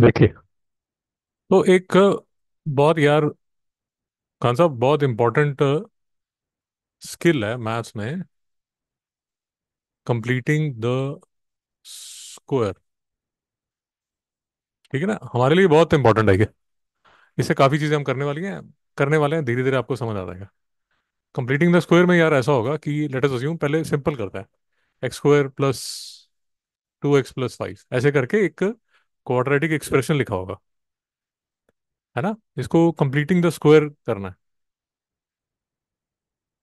देखिए तो एक बहुत यार खान साहब बहुत इम्पोर्टेंट स्किल है मैथ्स में कंप्लीटिंग द स्क्वायर ठीक है ना हमारे लिए बहुत इंपॉर्टेंट है ये इससे काफ़ी चीज़ें हम करने वाली हैं करने वाले हैं धीरे धीरे आपको समझ आ जाएगा कंप्लीटिंग द स्क्वायर में यार ऐसा होगा कि लेट अस अज्यूम पहले सिंपल करता है X square plus two x plus five ऐसे करके एक क्वाड्रेटिक एक्सप्रेशन लिखा होगा है ना इसको कंप्लीटिंग द स्क्वायर करना है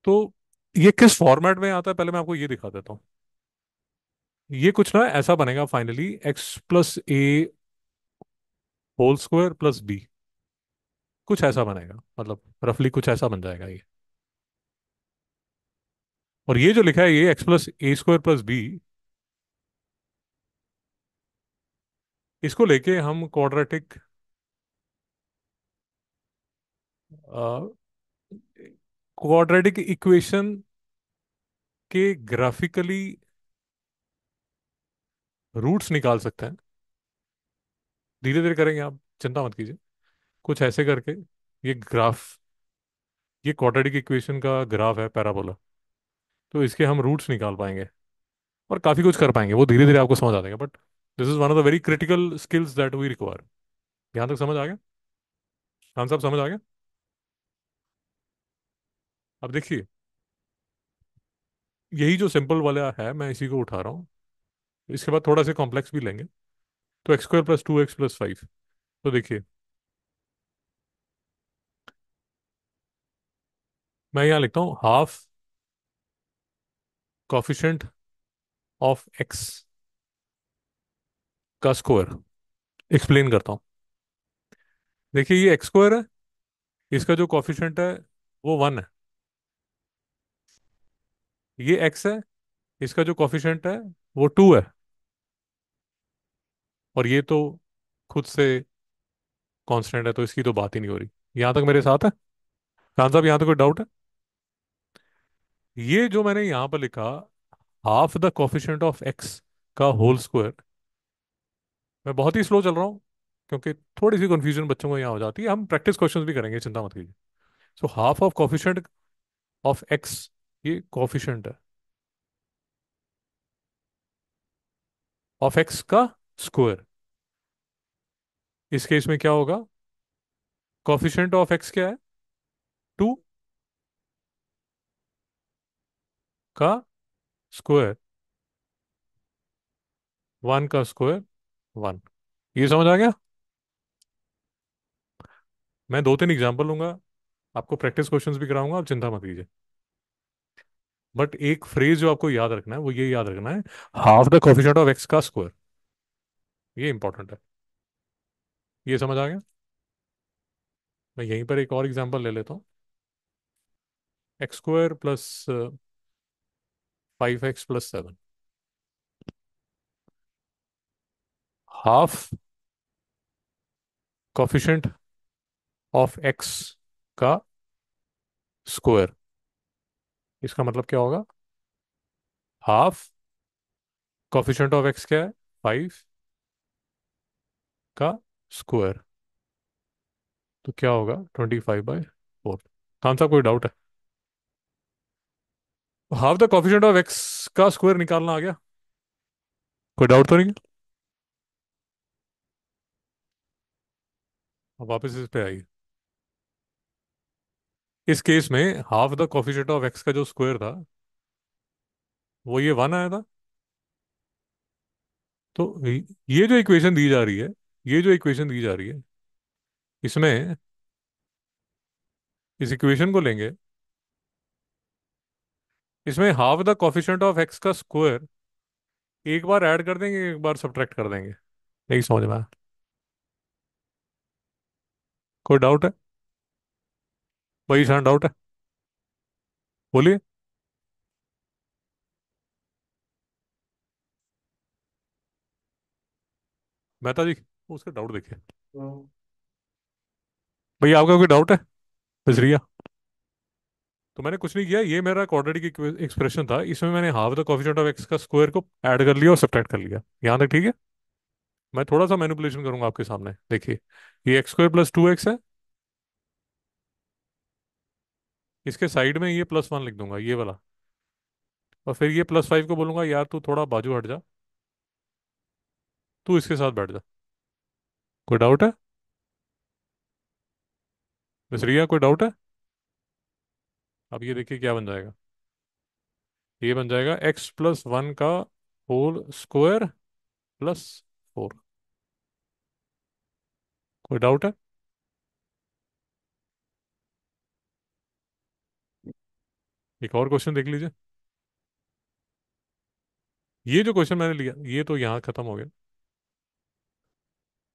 तो ये किस फॉर्मेट में आता है पहले मैं आपको ये दिखा देता हूं ये कुछ ना ऐसा बनेगा finally X plus A whole square plus B कुछ ऐसा बनेगा मतलब रफली कुछ ऐसा बन जाएगा ये और ये जो लिखा है ये एक्स प्लस ए स्क्वायर प्लस बी इसको लेके हम क्वाड्रेटिक क्वाड्रेटिक इक्वेशन के ग्राफिकली रूट्स निकाल सकते हैं धीरे धीरे करेंगे आप चिंता मत कीजिए कुछ ऐसे करके ये ग्राफ ये क्वाड्रेटिक इक्वेशन का ग्राफ है पैराबोला तो इसके हम रूट्स निकाल पाएंगे और काफ़ी कुछ कर पाएंगे वो धीरे धीरे आपको समझ आ जाएगा but this is one of the very critical skills that we require यहां तक समझ आ गया खान साहब समझ आ गया अब देखिए यही जो सिंपल वाला है मैं इसी को उठा रहा हूँ इसके बाद थोड़ा सा कॉम्प्लेक्स भी लेंगे तो X square plus two x plus five तो देखिए मैं यहाँ लिखता हूँ हाफ कॉफिशेंट ऑफ एक्स का स्क्वायर एक्सप्लेन करता हूँ देखिए ये एक्स स्क्वायर है इसका जो कॉफिशेंट है वो वन है ये एक्स है इसका जो कॉफिशेंट है वो टू है और ये तो खुद से कांस्टेंट है तो इसकी तो बात ही नहीं हो रही यहां तक मेरे साथ है खान साहब यहां तक कोई डाउट है ये जो मैंने यहां पर लिखा half the coefficient of x का होल स्क्वायर मैं बहुत ही स्लो चल रहा हूँ क्योंकि थोड़ी सी कन्फ्यूजन बच्चों को यहाँ हो जाती है हम प्रैक्टिस क्वेश्चन भी करेंगे चिंता मत कीजिए so half of coefficient of X ये कॉफिशेंट है ऑफ एक्स का स्क्वायर इस केस में क्या होगा कॉफिशेंट ऑफ एक्स क्या है टू का स्क्वायर वन का स्क्वायर वन ये समझ आ गया मैं दो तीन एग्जाम्पल लूंगा आपको प्रैक्टिस क्वेश्चन भी कराऊंगा आप चिंता मत कीजिए बट एक फ्रेज जो आपको याद रखना है वो ये याद रखना है half the coefficient of x का स्क्वायर ये इंपॉर्टेंट है ये समझ आ गया मैं यहीं पर एक और एग्जाम्पल ले लेता हूँ X square plus five X plus seven half coefficient of x का स्क्वायर इसका मतलब क्या होगा हाफ कॉफिशेंट ऑफ एक्स क्या है फाइव का स्क्वायर तो क्या होगा twenty five by four Khan Sahab कोई डाउट है half the coefficient of x का स्क्वायर निकालना आ गया कोई डाउट तो नहीं वापस इस पे आई इस केस में half the coefficient of x का जो स्क्वायर था वो ये वन आया था तो ये जो इक्वेशन दी जा रही है ये जो इक्वेशन दी जा रही है इसमें इस इक्वेशन को लेंगे इसमें half the coefficient of x का स्क्वायर एक बार ऐड कर देंगे एक बार सब्ट्रैक्ट कर देंगे नहीं समझ में आया कोई डाउट है वही सारा डाउट है बोलिए मेहता जी उसका डाउट देखिए भाई आपका कोई डाउट है हजरिया तो मैंने कुछ नहीं किया ये मेरा क्वाड्रेटिक एक्सप्रेशन था इसमें मैंने half the coefficient of x का स्क्वायर को ऐड कर लिया और सब्ट्रैक्ट कर लिया यहाँ तक ठीक है मैं थोड़ा सा मैनिपुलेशन करूंगा आपके सामने देखिए ये x square plus two X है इसके साइड में ये प्लस वन लिख दूंगा ये वाला और फिर ये प्लस फाइव को बोलूंगा यार तू थोड़ा बाजू हट जा तू इसके साथ बैठ जा कोई डाउट है मिस रिया कोई डाउट है अब ये देखिए क्या बन जाएगा ये बन जाएगा एक्स प्लस वन का होल स्क्वायर प्लस फोर कोई डाउट है एक और क्वेश्चन देख लीजिए ये जो क्वेश्चन मैंने लिया ये तो यहां खत्म हो गया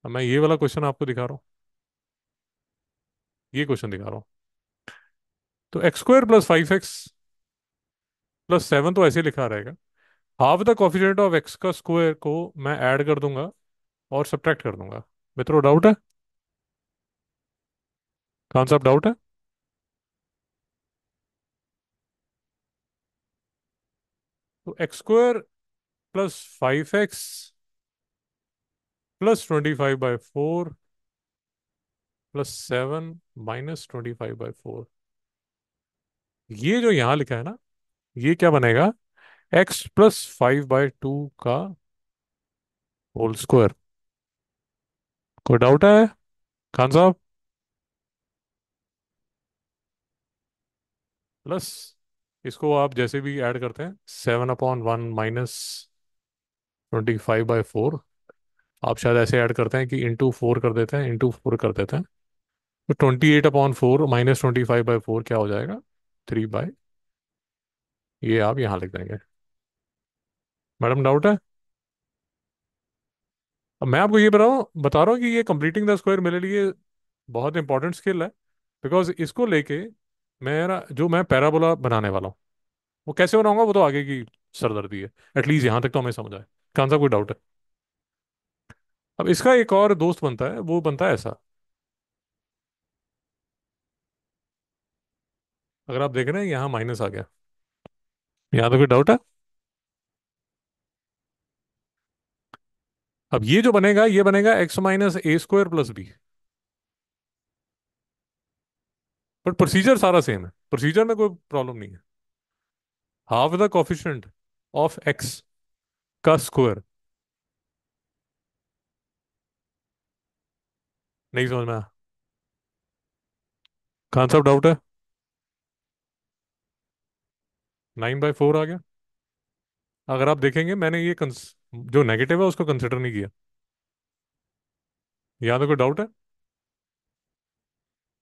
अब मैं ये वाला क्वेश्चन आपको दिखा रहा हूं ये क्वेश्चन दिखा रहा हूं तो X square plus five X plus seven तो ऐसे लिखा रहेगा half the coefficient of x का स्क्वायर को मैं ऐड कर दूंगा और सब्ट्रैक्ट कर दूंगा मित्रों डाउट है खान साहब डाउट है तो X square plus five X plus twenty five by four plus seven minus twenty five by four ये जो यहां लिखा है ना ये क्या बनेगा X plus five by two का होल स्क्वायर कोई डाउट है खान साहब प्लस इसको आप जैसे भी ऐड करते हैं seven upon one minus twenty five by four आप शायद ऐसे ऐड करते हैं कि इंटू फोर कर देते हैं इंटू फोर कर देते हैं तो twenty eight upon four minus twenty five by four क्या हो जाएगा थ्री बाई ये आप यहाँ लिख देंगे मैडम डाउट है अब मैं आपको ये बताऊँ बता रहा हूँ कि ये कंप्लीटिंग द स्क्वायर मेरे लिए बहुत इंपॉर्टेंट स्किल है बिकॉज इसको लेके मेरा जो मैं पैराबोला बनाने वाला हूँ वो कैसे बनाऊंगा वो तो आगे की सरदर्दी है एटलीस्ट यहाँ तक तो हमें समझ आए कहाँ सा कोई डाउट है अब इसका एक और दोस्त बनता है वो बनता है ऐसा अगर आप देख रहे हैं यहाँ माइनस आ गया यहाँ तो कोई डाउट है अब ये जो बनेगा ये बनेगा X minus A square plus B but procedure सारा सेम है प्रोसीजर में कोई प्रॉब्लम नहीं है half the coefficient of x का स्क्वायर नहीं समझ में आया सब डाउट है नाइन बाय फोर आ गया अगर आप देखेंगे मैंने ये कंस... जो नेगेटिव है उसको कंसिडर नहीं किया यहाँ तो कोई डाउट है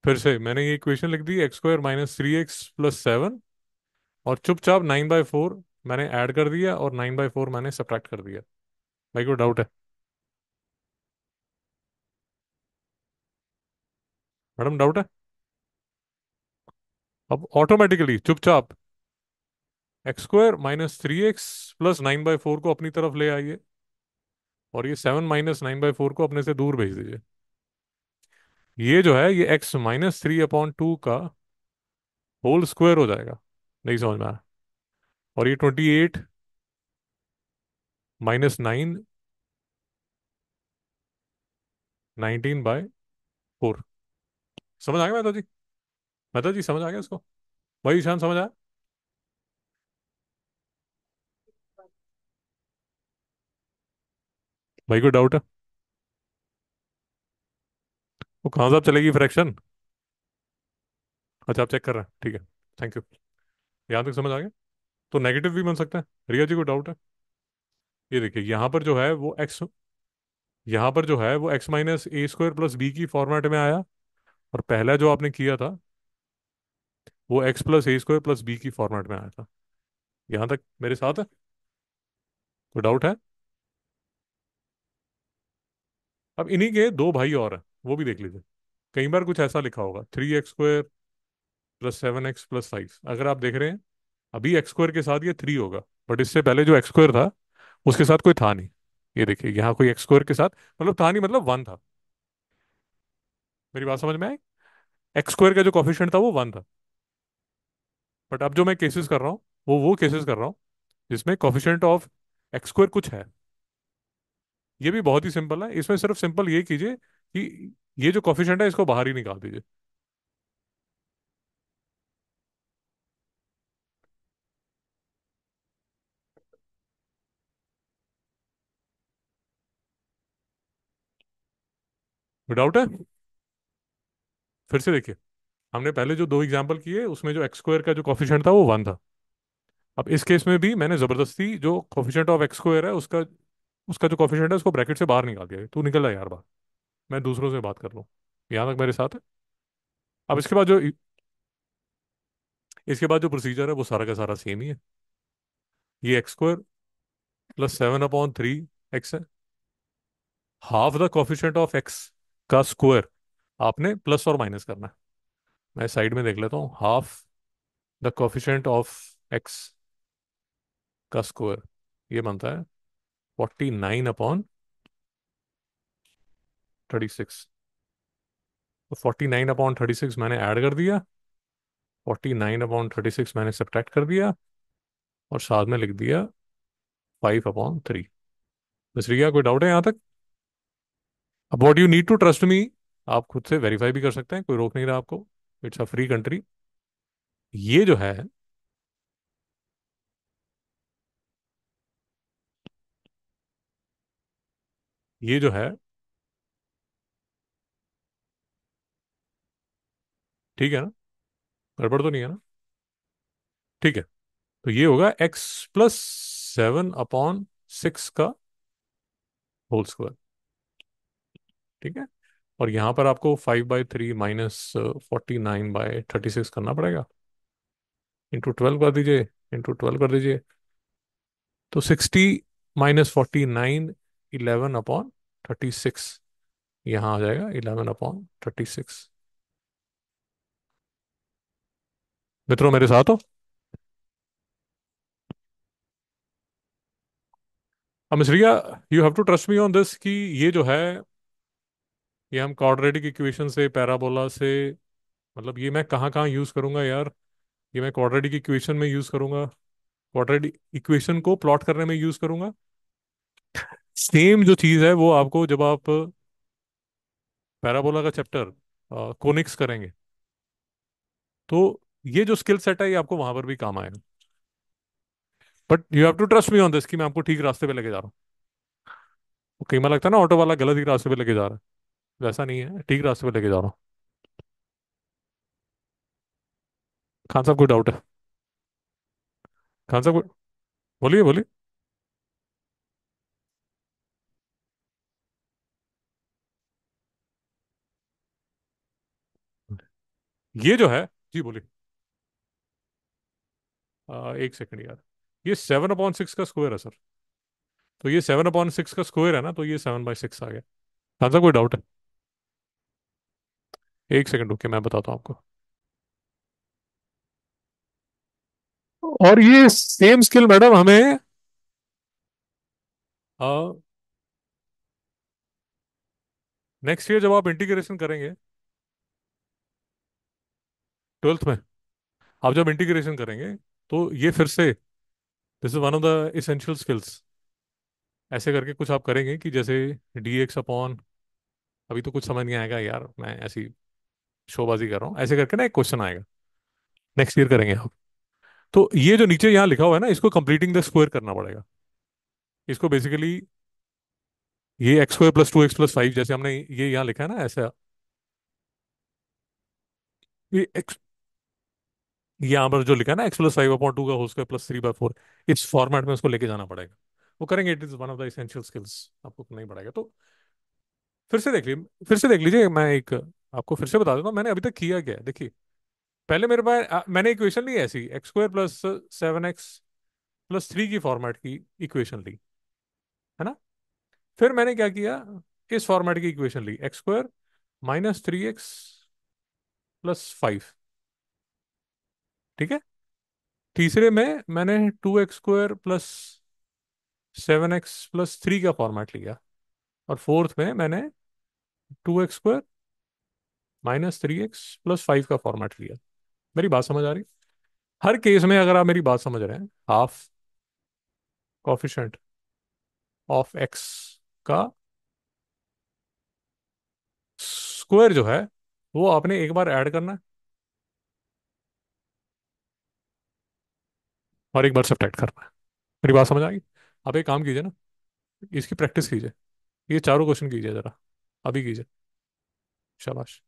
फिर से मैंने ये इक्वेशन लिख दी X square minus three x plus seven और चुपचाप नाइन बाय फोर मैंने ऐड कर दिया और नाइन बाय फोर मैंने सप्रैक्ट कर दिया भाई कोई डाउट है मैडम डाउट है अब ऑटोमेटिकली चुपचाप X square minus three x plus nine by four को अपनी तरफ ले आइए और ये seven minus nine by four को अपने से दूर भेज दीजिए ये जो है ये x minus three upon two का होल स्क्वायर हो जाएगा नहीं समझ में आया और ये twenty eight minus nine nineteen by four समझ आ गया मेहता जी मेहता जी समझ आ गया इसको भाई ईशान समझ आया भाई को डाउट है वो से आप चलेगी फ्रैक्शन अच्छा आप चेक कर रहे हैं ठीक है थैंक यू यहाँ तक समझ आ गया तो नेगेटिव भी बन सकता है रिया जी को डाउट है ये देखिए यहाँ पर जो है वो एक्स यहाँ पर जो है वो एक्स माइनस ए स्क्वायर प्लस बी की फॉर्मेट में आया और पहला जो आपने किया था वो एक्स प्लस ए स्क्वायर प्लस बी की फॉर्मेट में आया था यहाँ तक मेरे साथ है तो डाउट है अब इन्हीं के दो भाई और हैं वो भी देख लीजिए कई बार कुछ ऐसा लिखा होगा three x square plus seven x plus five अगर आप देख रहे हैं अभी एक्स स्क्वायर के साथ ये थ्री होगा बट इससे पहले जो एक्स स्क्वायर था उसके साथ कोई था नहीं ये देखिए यहाँ कोई एक्स स्क्वायर के साथ मतलब था नहीं मतलब वन था मेरी बात समझ में आई एक्स स्क्वायर का जो कॉफिशेंट था वो वन था बट अब जो मैं केसेस कर रहा हूँ वो वो केसेस कर रहा हूँ जिसमें कॉफिशेंट ऑफ एक्स स्क्वायर कुछ है ये भी बहुत ही सिंपल है इसमें सिर्फ सिंपल ये कीजिए कि ये जो कॉफिशेंट है इसको बाहर ही निकाल दीजिए डाउट है फिर से देखिए हमने पहले जो दो एग्जाम्पल किए उसमें जो एक्स का जो कॉफिशेंट था वो वन था अब इस केस में भी मैंने ज़बरदस्ती जो कॉफिशेंट ऑफ एक्स है उसका उसका जो कॉफिशेंट है उसको ब्रैकेट से बाहर निकाल दिया तू निकल रहा यार बाहर मैं दूसरों से बात कर लूँ यहाँ तक मेरे साथ है अब इसके बाद जो इसके बाद जो प्रोसीजर है वो सारा का सारा सेम ही है ये x square plus seven upon three x है half the coefficient of x का स्क्वायर आपने प्लस और माइनस करना है मैं साइड में देख लेता हूँ half the coefficient of x का स्क्वायर ये बनता है 49 upon 36 तो 49 अपॉन 36 मैंने ऐड कर दिया 49 अपॉन 36 मैंने सब्ट्रैक्ट कर दिया और साथ में लिख दिया 5 अपॉन थ्री बस रिया कोई डाउट है यहाँ तक अब what you need to trust me आप खुद से वेरीफाई भी कर सकते हैं कोई रोक नहीं रहा आपको इट्स अ फ्री कंट्री ये जो है ये जो है ठीक है ना गड़बड़ तो नहीं है ना ठीक है तो ये होगा x plus seven upon six का होल स्क्वायर ठीक है और यहां पर आपको five by three minus forty nine by thirty six करना पड़ेगा इंटू ट्वेल्व कर दीजिए इंटू ट्वेल्व कर दीजिए तो sixty minus forty nine eleven upon thirty six यहां आ जाएगा इलेवन अपॉन थर्टी सिक्स मित्रों मेरे साथ हो मिश्रिया you have to trust me on this कि ये जो है ये हम क्वाड्रेटिक इक्वेशन से पैराबोला से मतलब ये मैं कहाँ कहाँ यूज़ करूंगा यार ये मैं क्वाड्रेटिक इक्वेशन में यूज़ करूंगा क्वाड्रेटिक इक्वेशन को प्लॉट करने में यूज़ करूंगा सेम जो चीज़ है वो आपको जब आप पैराबोला का चैप्टर कोनिक्स करेंगे तो ये जो स्किल सेट है ये आपको वहां पर भी काम आएगा but you have to trust me on this कि मैं आपको ठीक रास्ते पे लेके जा रहा हूँ कई बार लगता है ना ऑटो वाला गलत ही रास्ते पे लेके जा रहा है वैसा नहीं है ठीक रास्ते पे लेके जा रहा हूँ खान साहब कोई डाउट है खान साहब कोई बोलिए बोलिए ये जो है जी बोलिए एक सेकंड यार ये सेवन अपॉन सिक्स का स्क्वायर है सर तो ये सेवन अपॉन सिक्स का स्क्वायर है ना तो ये सेवन बाई सिक्स आ गया खान हाँ, कोई डाउट है एक सेकंड रुके मैं बताता हूं आपको और ये सेम स्किल मैडम हमें नेक्स्ट ईयर जब आप इंटीग्रेशन करेंगे ट्वेल्थ में आप जब इंटीग्रेशन करेंगे तो ये फिर से this is one of the essential skills ऐसे करके कुछ आप करेंगे कि जैसे डी एक्स अपॉन अभी तो कुछ समझ नहीं आएगा यार मैं ऐसी शोबाजी कर रहा हूँ ऐसे करके ना एक क्वेश्चन आएगा नेक्स्ट ईयर करेंगे आप तो ये जो नीचे यहाँ लिखा हुआ है ना इसको कंप्लीटिंग द स्क्वायर करना पड़ेगा इसको बेसिकली ये x square plus two x plus five जैसे हमने ये यहाँ लिखा है ना ऐसा ये एक्स यहाँ पर जो लिखा है ना x plus five upon two का whole square plus three by four इस फॉर्मेट में उसको लेके जाना पड़ेगा वो करेंगे it is one of the essential skills आपको नहीं पड़ेगा तो फिर से देख लीजिए फिर से देख लीजिए मैं एक आपको फिर से बता देता हूँ मैंने अभी तक किया क्या है देखिए पहले मेरे पास मैंने इक्वेशन ली ऐसी x square plus seven x plus three की फॉर्मेट की इक्वेशन ली है ना फिर मैंने क्या किया इस फॉर्मेट की इक्वेशन ली x square minus three x plus five ठीक है तीसरे में मैंने two x square plus seven x plus three का फॉर्मेट लिया और फोर्थ में मैंने two x square minus three x plus five का फॉर्मेट लिया मेरी बात समझ आ रही हर केस में अगर आप मेरी बात समझ रहे हैं हाफ कॉफिशेंट ऑफ एक्स का स्क्वायर जो है वो आपने एक बार ऐड करना है और एक बार सब्ट्रैक्ट करना है मेरी बात समझ आएगी आप एक काम कीजिए ना इसकी प्रैक्टिस कीजिए ये चारों क्वेश्चन कीजिए ज़रा अभी कीजिए शाबाश